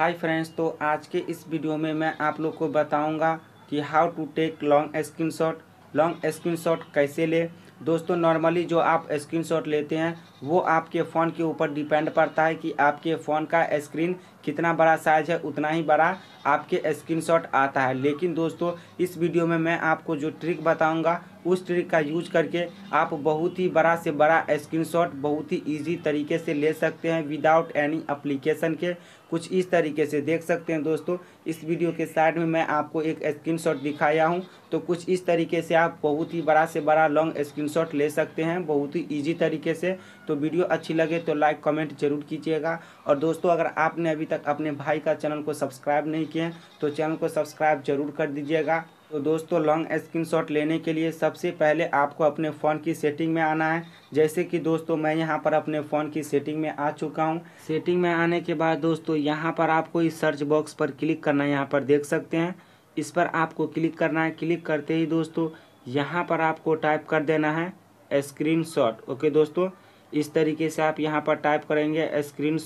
hi friends तो आज के इस वीडियो में मैं आप लोग को बताऊंगा कि how to take long screenshot long screenshot कैसे ले दोस्तों नॉर्मली जो आप स्क्रीनशॉट लेते हैं वो आपके फ़ोन के ऊपर डिपेंड पड़ता है कि आपके फ़ोन का स्क्रीन कितना बड़ा साइज है उतना ही बड़ा आपके स्क्रीनशॉट आता है लेकिन दोस्तों इस वीडियो में मैं आपको जो ट्रिक बताऊंगा उस ट्रिक का यूज करके आप बहुत ही बड़ा से बड़ा स्क्रीनशॉट बहुत ही इजी तरीके से ले सकते हैं विदाउट एनी अप्लीकेशन के कुछ इस तरीके से देख सकते हैं दोस्तों इस वीडियो के साइड में मैं आपको एक शॉट दिखाया हूँ तो कुछ इस तरीके से आप बहुत ही बड़ा से बड़ा लॉन्ग शॉट ले सकते हैं बहुत ही ईजी तरीके से तो वीडियो अच्छी लगे तो लाइक कमेंट जरूर कीजिएगा और दोस्तों अगर आपने अभी तक अपने भाई का चैनल को सब्सक्राइब नहीं किए हैं तो चैनल को सब्सक्राइब जरूर कर दीजिएगा तो दोस्तों लॉन्ग शॉट लेने के लिए सबसे पहले आपको अपने फ़ोन की सेटिंग में आना है जैसे कि दोस्तों मैं यहाँ पर अपने फ़ोन की सेटिंग में आ चुका हूँ सेटिंग में आने के बाद दोस्तों यहाँ पर आपको इस सर्च बॉक्स पर क्लिक करना है यहाँ पर देख सकते हैं इस पर आपको क्लिक करना है क्लिक करते ही दोस्तों यहाँ पर आपको टाइप कर देना है स्क्रीन ओके दोस्तों इस तरीके से आप यहाँ पर टाइप करेंगे स्क्रीन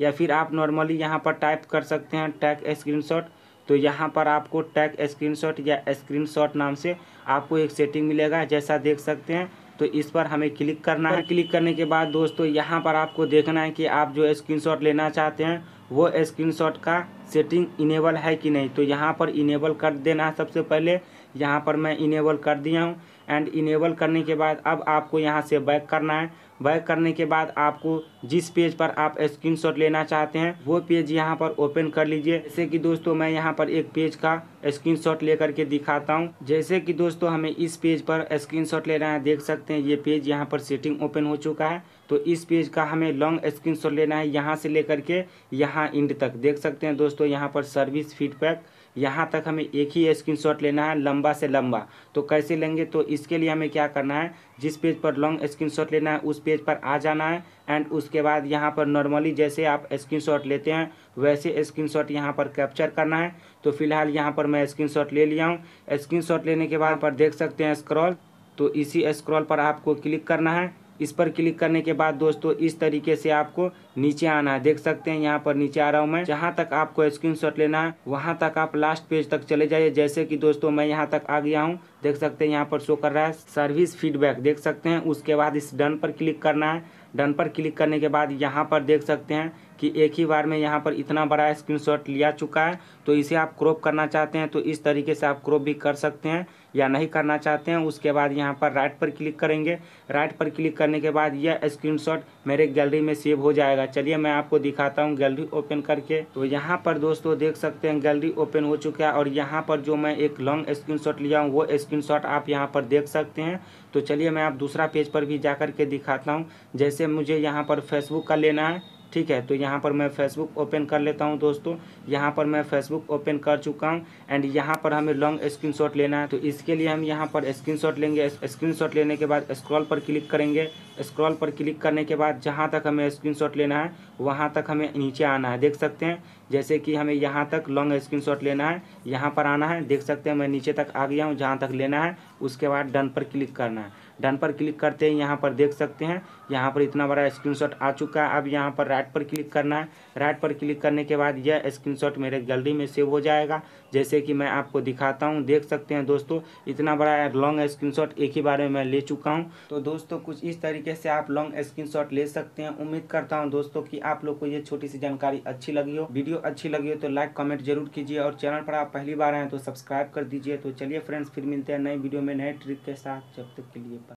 या फिर आप नॉर्मली यहाँ पर टाइप कर सकते हैं टैग स्क्रीनशॉट तो यहाँ पर आपको टैग स्क्रीनशॉट या स्क्रीनशॉट नाम से आपको एक सेटिंग मिलेगा जैसा देख सकते हैं तो इस पर हमें क्लिक करना है क्लिक करने के बाद दोस्तों यहाँ पर आपको देखना है कि आप जो स्क्रीनशॉट लेना चाहते हैं वो स्क्रीनशॉट का सेटिंग इनेबल है कि नहीं तो यहाँ पर इनेबल कर देना है सबसे पहले यहाँ पर मैं इनेबल कर दिया हूँ एंड इनेबल करने के बाद अब आपको यहाँ से बैक करना है बैक करने के बाद आपको जिस पेज पर आप स्क्रीनशॉट लेना चाहते हैं वो पेज यहाँ पर ओपन कर लीजिए जैसे कि दोस्तों मैं यहाँ पर एक पेज का स्क्रीनशॉट लेकर के दिखाता हूँ जैसे कि दोस्तों हमें इस पेज पर स्क्रीनशॉट लेना है देख सकते हैं ये पेज यहाँ पर सेटिंग ओपन हो चुका है तो इस पेज का हमें लॉन्ग स्क्रीन लेना है यहाँ से लेकर के यहाँ इंड तक देख सकते हैं दोस्तों यहाँ पर सर्विस फीडबैक यहाँ तक हमें एक ही स्क्रीनशॉट लेना है लंबा से लंबा तो कैसे लेंगे तो इसके लिए हमें क्या करना है जिस पेज पर लॉन्ग स्क्रीनशॉट लेना है उस पेज पर आ जाना है एंड उसके बाद यहाँ पर नॉर्मली जैसे आप स्क्रीनशॉट लेते हैं वैसे स्क्रीनशॉट यहाँ पर कैप्चर करना है तो फिलहाल यहाँ पर मैं स्क्रीनशॉट ले लिया हूँ स्क्रीनशॉट लेने के बाद पर देख सकते हैं स्क्रॉल तो इसी स्क्रॉल पर आपको क्लिक करना है इस पर क्लिक करने के बाद दोस्तों इस तरीके से आपको नीचे आना है देख सकते हैं यहाँ पर नीचे आ रहा हूँ मैं जहाँ तक आपको स्क्रीनशॉट लेना है वहाँ तक आप लास्ट पेज तक चले जाइए जैसे कि दोस्तों मैं यहाँ तक आ गया हूँ देख सकते हैं यहाँ पर शो कर रहा है सर्विस फीडबैक देख सकते हैं उसके बाद इस डन पर क्लिक करना है डन पर क्लिक करने के बाद यहाँ पर देख सकते हैं कि एक ही बार में यहाँ पर इतना बड़ा स्क्रीन लिया चुका है तो इसे आप क्रॉप करना चाहते हैं तो इस तरीके से आप क्रॉप भी कर सकते हैं या नहीं करना चाहते हैं उसके बाद यहाँ पर राइट पर क्लिक करेंगे राइट पर क्लिक करने के बाद यह स्क्रीनशॉट मेरे गैलरी में सेव हो जाएगा चलिए मैं आपको दिखाता हूँ गैलरी ओपन करके तो यहाँ पर दोस्तों देख सकते हैं गैलरी ओपन हो चुका है और यहाँ पर जो मैं एक लॉन्ग स्क्रीन लिया हूँ वो स्क्रीन आप यहाँ पर देख सकते हैं तो चलिए मैं आप दूसरा पेज पर भी जा के दिखाता हूँ जैसे मुझे यहाँ पर फेसबुक का लेना है ठीक है तो यहाँ पर मैं फेसबुक ओपन कर लेता हूँ दोस्तों यहाँ पर मैं फेसबुक ओपन कर चुका हूँ एंड यहाँ पर हमें लॉन्ग स्क्रीनशॉट लेना है तो इसके लिए हम यहाँ पर स्क्रीनशॉट लेंगे स्क्रीनशॉट लेने के बाद स्क्रॉल पर क्लिक करेंगे स्क्रॉल पर क्लिक करने के बाद जहाँ तक हमें स्क्रीनशॉट लेना है वहाँ तक हमें नीचे आना है देख सकते हैं जैसे कि हमें यहाँ तक लॉन्ग स्क्रीनशॉट लेना है यहाँ पर आना है देख सकते हैं मैं नीचे तक आ गया हूँ जहाँ तक लेना है उसके बाद डन पर क्लिक करना है डन पर क्लिक करते हैं यहाँ पर देख सकते हैं यहाँ पर इतना बड़ा स्क्रीनशॉट आ चुका है अब यहाँ पर राइट पर क्लिक करना है राइट पर क्लिक करने के बाद यह स्क्रीनशॉट मेरे गैलरी में सेव हो जाएगा जैसे कि मैं आपको दिखाता हूँ देख सकते हैं दोस्तों इतना बड़ा लॉन्ग स्क्रीनशॉट एक ही बार में मैं ले चुका हूँ तो दोस्तों कुछ इस तरीके से आप लॉन्ग स्क्रीन ले सकते हैं उम्मीद करता हूँ दोस्तों की आप लोग को ये छोटी सी जानकारी अच्छी लगी हो वीडियो अच्छी लगी हो तो लाइक कमेंट जरूर कीजिए और चैनल पर आप पहली बार आए तो सब्सक्राइब कर दीजिए तो चलिए फ्रेंड्स फिर मिलते हैं नए वीडियो में नए ट्रिक के साथ जब तक के लिए